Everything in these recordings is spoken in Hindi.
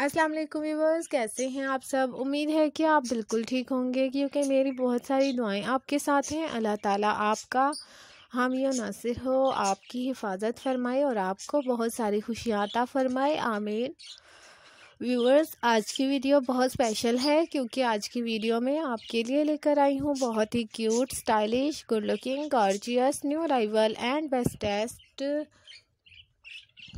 अस्सलाम वालेकुम व्यूवर्स कैसे हैं आप सब उम्मीद है कि आप बिल्कुल ठीक होंगे क्योंकि मेरी बहुत सारी दुआएं आपके साथ हैं अल्लाह ताला आपका हामिय नासिर हो आपकी हिफाजत फरमाए और आपको बहुत सारी खुशियाता फरमाए आमीन व्यूअर्स आज की वीडियो बहुत स्पेशल है क्योंकि आज की वीडियो में आपके लिए लेकर आई हूँ बहुत ही cute stylish good looking gorgeous new arrival and bestest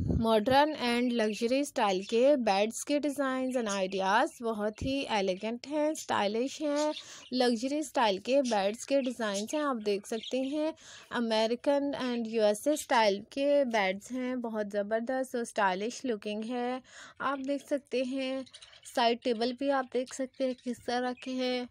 modern and luxury style के बेड्स के डिज़ाइन एंड आइडियाज़ बहुत ही एलिगेंट हैं स्टाइलिश हैं लग्जरी स्टाइल के बेड्स के डिज़ाइन हैं आप देख सकते हैं अमेरिकन एंड यूएसए स्टाइल के बेड्स हैं बहुत ज़बरदस्त और स्टाइलिश लुकिंग है आप देख सकते हैं साइड टेबल भी आप देख सकते हैं किस तरह के हैं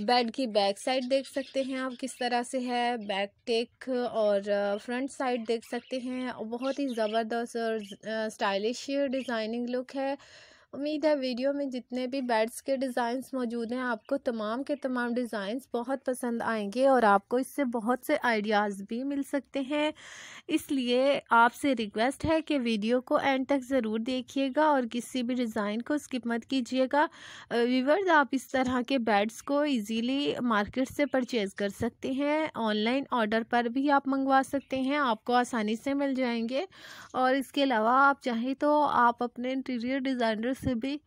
बेड की बैक साइड देख सकते हैं आप किस तरह से है बैक टेक और फ्रंट साइड देख सकते हैं बहुत ही ज़बरदस्त और स्टाइलिश डिज़ाइनिंग लुक है उम्मीद है वीडियो में जितने भी बेड्स के डिज़ाइंस मौजूद हैं आपको तमाम के तमाम डिज़ाइंस बहुत पसंद आएंगे और आपको इससे बहुत से आइडियाज़ भी मिल सकते हैं इसलिए आपसे रिक्वेस्ट है कि वीडियो को एंड तक ज़रूर देखिएगा और किसी भी डिज़ाइन को स्किप मत कीजिएगा व्यूवर्स आप इस तरह के बेड्स को ईजीली मार्केट से परचेज़ कर सकते हैं ऑनलाइन ऑर्डर पर भी आप मंगवा सकते हैं आपको आसानी से मिल जाएंगे और इसके अलावा आप चाहें तो आप अपने इंटीरियर डिज़ाइनर्स से भी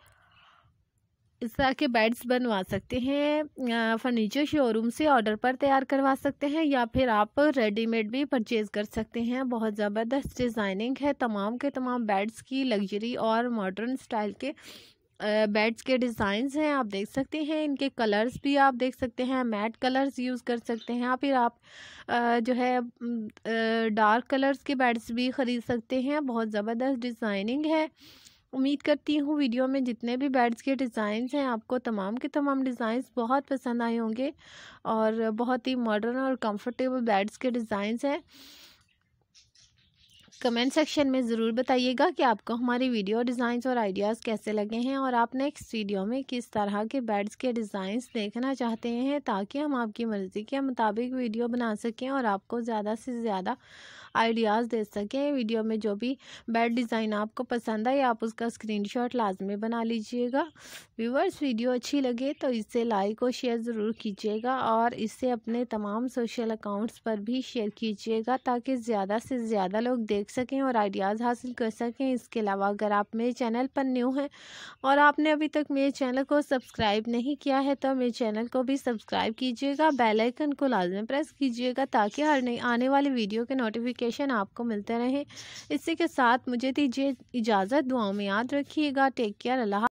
इस तरह के बेड्स बनवा सकते हैं फर्नीचर शोरूम से ऑर्डर पर तैयार करवा सकते हैं या फिर आप रेडीमेड भी परचेज़ कर सकते हैं बहुत ज़बरदस्त डिज़ाइनिंग है तमाम के तमाम बेड्स की लग्जरी और मॉडर्न स्टाइल के बेड्स के डिज़ाइंस हैं आप देख सकते हैं इनके कलर्स भी आप देख सकते हैं मैट कलर्स यूज़ कर सकते हैं या फिर आप जो है डार्क कलर्स के बेड्स भी ख़रीद सकते हैं बहुत ज़बरदस्त डिज़ाइनिंग है उम्मीद करती हूँ वीडियो में जितने भी बेड्स के डिज़ाइंस हैं आपको तमाम के तमाम डिज़ाइंस बहुत पसंद आए होंगे और बहुत ही मॉडर्न और कंफर्टेबल बेड्स के डिज़ाइंस हैं कमेंट सेक्शन में ज़रूर बताइएगा कि आपको हमारी वीडियो डिज़ाइंस और आइडियाज़ कैसे लगे हैं और आप नेक्स्ट वीडियो में किस तरह के बेड्स के डिज़ाइंस देखना चाहते हैं ताकि हम आपकी मर्ज़ी के मुताबिक वीडियो बना सकें और आपको ज़्यादा से ज़्यादा आइडियाज़ दे सकें वीडियो में जो भी बेड डिज़ाइन आपको पसंद आए आप उसका स्क्रीनशॉट लाजमी बना लीजिएगा व्यूवर्स वीडियो अच्छी लगे तो इसे लाइक और शेयर ज़रूर कीजिएगा और इसे अपने तमाम सोशल अकाउंट्स पर भी शेयर कीजिएगा ताकि ज़्यादा से ज़्यादा लोग देख सकें और आइडियाज़ हासिल कर सकें इसके अलावा अगर आप मेरे चैनल पर न्यू हैं और आपने अभी तक मेरे चैनल को सब्सक्राइब नहीं किया है तो मेरे चैनल को भी सब्सक्राइब कीजिएगा बेलाइकन को लाजमी प्रेस कीजिएगा ताकि हर नई आने वाली वीडियो के नोटिफिकेशन नोटिफिकेशन आपको मिलते रहे इसी के साथ मुझे दीजिए इजाज़त दुआओं में याद रखिएगा टेक केयर अल्लाह